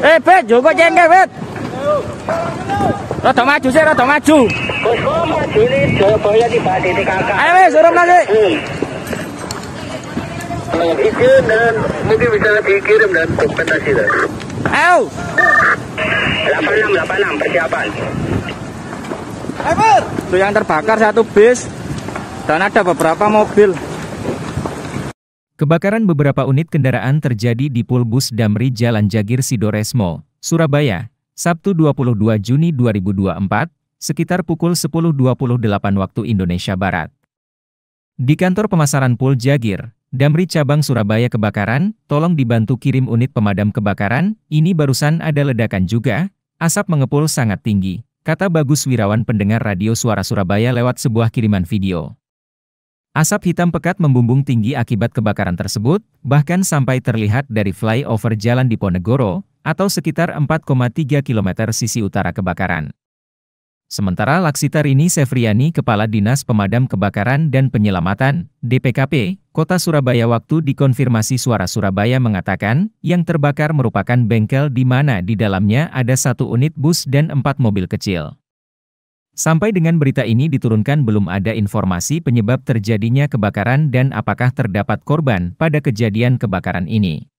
Eh, Bet, jogo jengkel, Bet. Rada maju sih, rada maju. Ayo, wes, suruh lagi. Itu dan mungkin bisa dikirim dan kompensasi dan. Ayo. 86, 86, persiapan. Itu yang terbakar satu bis dan ada beberapa mobil. Kebakaran beberapa unit kendaraan terjadi di pul bus Damri Jalan Jagir Sidoresmo, Surabaya, Sabtu 22 Juni 2024, sekitar pukul 10.28 waktu Indonesia Barat. Di kantor pemasaran Pul Jagir, Damri Cabang Surabaya kebakaran, tolong dibantu kirim unit pemadam kebakaran, ini barusan ada ledakan juga, asap mengepul sangat tinggi, kata Bagus Wirawan pendengar radio suara Surabaya lewat sebuah kiriman video. Asap hitam pekat membumbung tinggi akibat kebakaran tersebut, bahkan sampai terlihat dari flyover Jalan Diponegoro, atau sekitar 4,3 km sisi utara kebakaran. Sementara Laksitar ini Sefriani, Kepala Dinas Pemadam Kebakaran dan Penyelamatan, DPKP, Kota Surabaya waktu dikonfirmasi suara Surabaya mengatakan, yang terbakar merupakan bengkel di mana di dalamnya ada satu unit bus dan empat mobil kecil. Sampai dengan berita ini diturunkan belum ada informasi penyebab terjadinya kebakaran dan apakah terdapat korban pada kejadian kebakaran ini.